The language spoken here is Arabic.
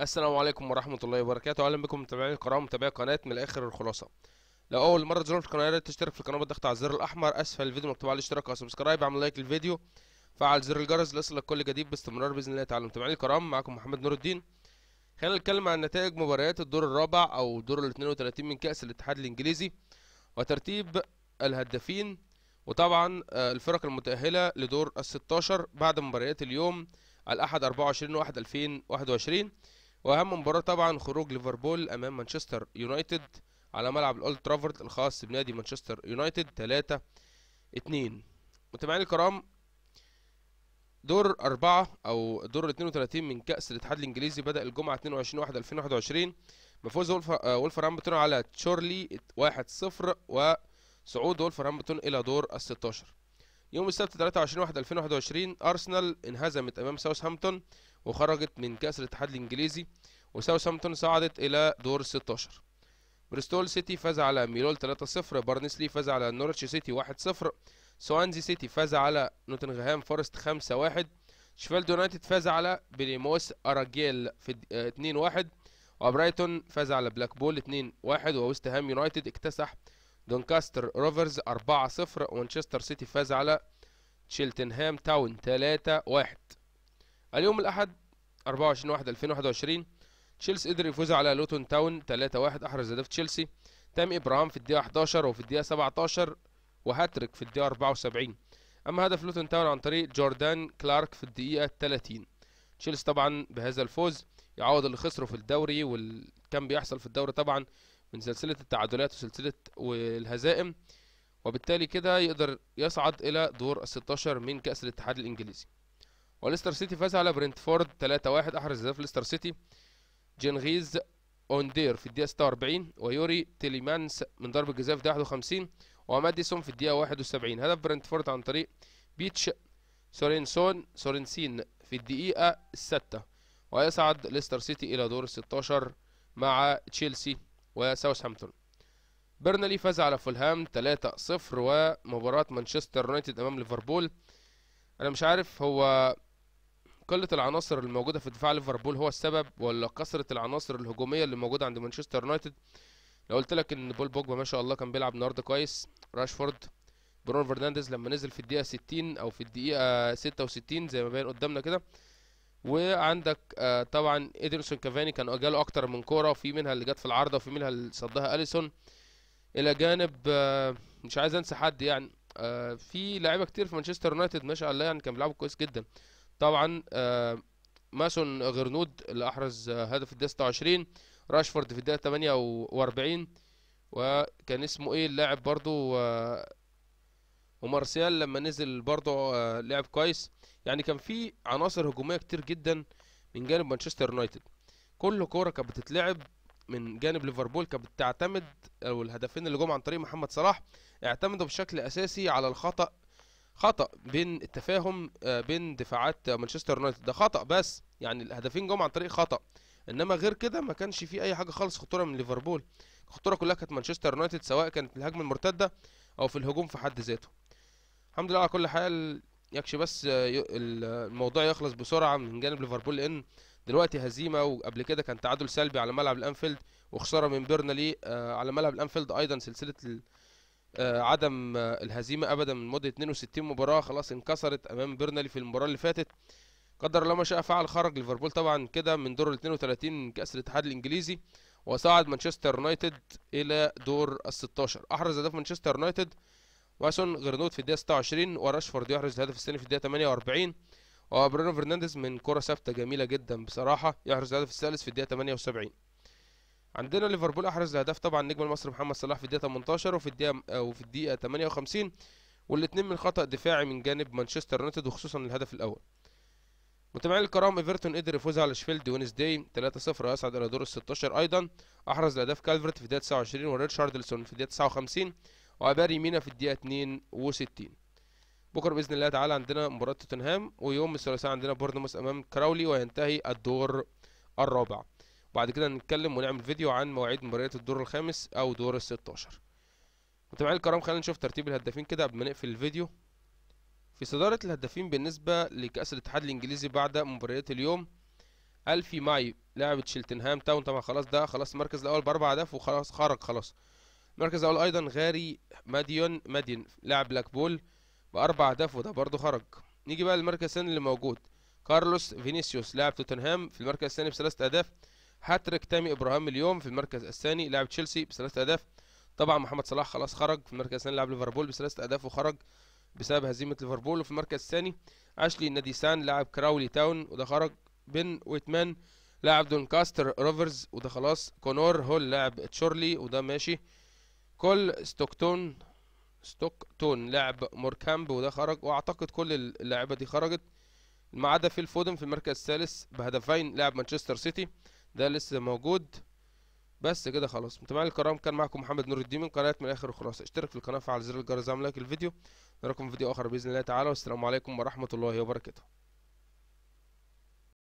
السلام عليكم ورحمة الله وبركاته أهلا بكم متابعين القناة ومتابعي قناة من الآخر الخلاصة لو أول مرة تزور القناة لا تشترك في القناة بالضغط على الزر الأحمر أسفل الفيديو مكتوب عليه اشتراك أو سبسكرايب اعمل لايك للفيديو فعل زر الجرس ليصلك كل جديد باستمرار بإذن الله تعالى متابعين الكرام معكم محمد نور الدين خلينا نتكلم عن نتائج مباريات الدور الرابع أو دور ال 32 من كأس الاتحاد الإنجليزي وترتيب الهدافين وطبعا آه، الفرق المتأهلة لدور ال 16 بعد مباريات اليوم الأحد 24 1 2021 واهم مباراه طبعا خروج ليفربول امام مانشستر يونايتد على ملعب الاولد ترافورد الخاص بنادي مانشستر يونايتد 3 2 متابعينا الكرام دور أربعة أو دور 32 من كأس الاتحاد الإنجليزي بدأ الجمعة 22 1 2021 بفوز ولفرهامبتون على تشورلي 1-0 وصعود ولفرهامبتون إلى دور ال 16 يوم السبت 23 1 2021 أرسنال انهزمت أمام ساوثهامبتون وخرجت من كأس الاتحاد الإنجليزي وساوثهامبتون صعدت إلى دور 16 بريستول سيتي فاز على ميلول 3-0 بارنسلي فاز على نورتش سيتي 1-0 سوانزي سيتي فاز على نوتنغهام فورست 5-1 شيفيلد يونايتد فاز على بليموس أراجيل في 2-1 آه، وبرايتون فاز على بلاك بول 2-1 وويست هام يونايتد اكتسح دونكاستر روفرز 4-0 ومانشستر سيتي فاز على تشيلتنهام تاون 3-1 اليوم الأحد 24 1 2021 تشيلسي قدر يفوز على لوتون تاون 3-1 أحرز هدف تشيلسي تامي إبراهام في الدقيقة 11 وفي الدقيقة 17 وهاتريك في الدقيقة 74 أما هدف لوتون تاون عن طريق جوردان كلارك في الدقيقة 30 تشيلسي طبعا بهذا الفوز يعوض اللي خسره في الدوري واللي كان بيحصل في الدوري طبعا من سلسلة التعادلات وسلسلة والهزائم وبالتالي كده يقدر يصعد إلى دور ال 16 من كأس الاتحاد الإنجليزي وليستر سيتي فاز على برنتفورد 3-1 احرز هدف ليستر سيتي جنغيز اوندير في الدقيقه 46 ويوري تيليمانس من ضربه جزاء في الدقيقه 51 وماديسون في الدقيقه 71 هدف برنتفورد عن طريق بيتش سورينسون سورينسين في الدقيقه الستة ويصعد ليستر سيتي الى دور 16 مع تشيلسي وساوثهامبتون برنلي فاز على فولهام 3-0 ومباراة مانشستر يونايتد امام ليفربول انا مش عارف هو قله العناصر الموجوده في دفاع ليفربول هو السبب ولا كثره العناصر الهجوميه اللي موجوده عند مانشستر يونايتد لو قلت لك ان بول بوجبا ما شاء الله كان بيلعب النهارده كويس راشفورد برونو فرنانديز لما نزل في الدقيقه 60 او في الدقيقه 66 زي ما باين قدامنا كده وعندك آه طبعا ادرسون كافاني كان جاله اكتر من كوره وفي منها اللي جت في العارضه وفي منها اللي صدها اليسون الى جانب آه مش عايز انسى حد يعني آه في لعيبه كتير في مانشستر يونايتد ما شاء الله يعني كان بيلعبوا كويس جدا طبعا آه، ماسون غرنود اللي احرز آه، هدف الدقيقه 26 راشفورد في الدقيقه 48 وكان اسمه ايه اللاعب برضو آه، ومارسيال لما نزل برضو لعب كويس يعني كان في عناصر هجوميه كتير جدا من جانب مانشستر يونايتد كل كوره كانت بتتلعب من جانب ليفربول كانت بتعتمد او الهدفين اللي جم عن طريق محمد صلاح اعتمدوا بشكل اساسي على الخطا خطا بين التفاهم آه، بين دفاعات مانشستر يونايتد ده خطا بس يعني الهدفين جم عن طريق خطا انما غير كده ما كانش في اي حاجه خالص خطوره من ليفربول الخطوره كلها كانت مانشستر يونايتد سواء كانت في الهجمه المرتده او في الهجوم في حد ذاته الحمد لله على كل حال يكشي بس آه، الموضوع يخلص بسرعه من جانب ليفربول لان دلوقتي هزيمه وقبل كده كان تعادل سلبي على ملعب الانفيلد وخساره من بيرنالي آه، على ملعب الانفيلد ايضا سلسله آه، عدم آه، الهزيمه ابدا من مده 62 مباراه خلاص انكسرت امام بيرنالي في المباراه اللي فاتت قدر الله ما شاء فعل خرج ليفربول طبعا كده من دور ال 32 من كاس الاتحاد الانجليزي وصعد مانشستر يونايتد الى دور ال 16 احرز هدف مانشستر يونايتد واسون غرنوت في الدقيقه 26 وراشفورد يحرز الهدف الثاني في الدقيقه 48 وبرونو فرنانديز من كره ثابته جميله جدا بصراحه يحرز الهدف الثالث في الدقيقه 78 عندنا ليفربول احرز الهدف طبعا نجم المصري محمد صلاح في الدقيقه 18 وفي الدقيقه آه، وفي الدقيقه 58 والاثنين من خطا دفاعي من جانب مانشستر يونايتد وخصوصا الهدف الاول متابعين الكرام ايفرتون قدر يفوز على شفيلد وينزداي 3-0 يصعد الى دور ال 16 ايضا احرز الاهداف كالفرت في الدقيقه 29 وريتشاردلسون في الدقيقه 59 واباري مينا في الدقيقه 62 بكره باذن الله تعالى عندنا مباراه توتنهام ويوم الثلاثاء عندنا بورنموث امام كراولي وينتهي الدور الرابع وبعد كده نتكلم ونعمل فيديو عن مواعيد مباريات الدور الخامس او دور ال 16 متابعين الكرام خلينا نشوف ترتيب الهدافين كده قبل ما نقفل الفيديو في صدارة الهدافين بالنسبة لكأس الاتحاد الإنجليزي بعد مباريات اليوم ألفي ماي لاعب تشيلتنهام تاون طبعا خلاص ده خلاص المركز الأول بأربع أهداف وخلاص خرج خلاص المركز الأول أيضا غاري ماديون مادين لاعب بلاك بول بأربع أهداف وده برضه خرج نيجي بقى للمركز الثاني اللي موجود كارلوس فينيسيوس لاعب توتنهام في المركز الثاني بثلاث أهداف هاتريك تامي ابراهام اليوم في المركز الثاني لاعب تشيلسي بثلاثة اهداف طبعا محمد صلاح خلاص خرج في المركز الثاني لاعب ليفربول بثلاثة اهداف وخرج بسبب هزيمة ليفربول وفي المركز الثاني اشلي ناديسان لاعب كراولي تاون وده خرج بن ويتمان لاعب دونكاستر روفرز وده خلاص كونور هول لاعب تشورلي وده ماشي كل ستوكتون ستوكتون لاعب موركامب وده خرج واعتقد كل اللاعيبه دي خرجت ما عدا فيل فودن في المركز الثالث بهدفين لاعب مانشستر سيتي ده لسه موجود بس كده خلاص متابعينا الكرام كان معكم محمد نور الدين من قناه من الاخر وخلاص اشترك في القناه وفعل زر الجرس اعمل لايك الفيديو نراكم في فيديو اخر باذن الله تعالى والسلام عليكم ورحمه الله وبركاته